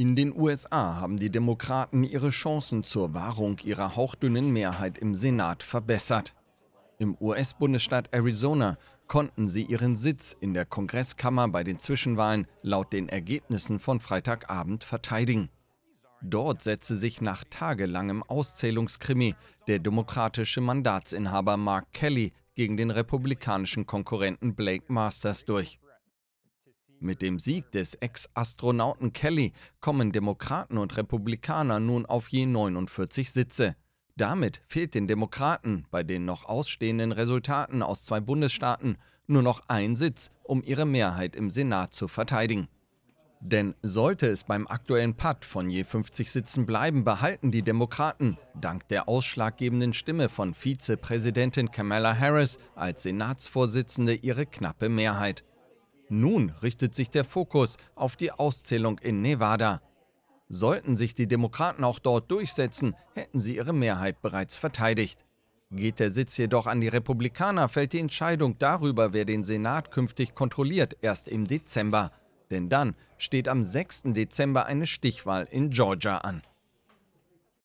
In den USA haben die Demokraten ihre Chancen zur Wahrung ihrer hauchdünnen Mehrheit im Senat verbessert. Im US-Bundesstaat Arizona konnten sie ihren Sitz in der Kongresskammer bei den Zwischenwahlen laut den Ergebnissen von Freitagabend verteidigen. Dort setzte sich nach tagelangem Auszählungskrimi der demokratische Mandatsinhaber Mark Kelly gegen den republikanischen Konkurrenten Blake Masters durch. Mit dem Sieg des Ex-Astronauten Kelly kommen Demokraten und Republikaner nun auf je 49 Sitze. Damit fehlt den Demokraten bei den noch ausstehenden Resultaten aus zwei Bundesstaaten nur noch ein Sitz, um ihre Mehrheit im Senat zu verteidigen. Denn sollte es beim aktuellen Pad von je 50 Sitzen bleiben, behalten die Demokraten, dank der ausschlaggebenden Stimme von Vizepräsidentin Kamala Harris als Senatsvorsitzende, ihre knappe Mehrheit. Nun richtet sich der Fokus auf die Auszählung in Nevada. Sollten sich die Demokraten auch dort durchsetzen, hätten sie ihre Mehrheit bereits verteidigt. Geht der Sitz jedoch an die Republikaner, fällt die Entscheidung darüber, wer den Senat künftig kontrolliert, erst im Dezember. Denn dann steht am 6. Dezember eine Stichwahl in Georgia an.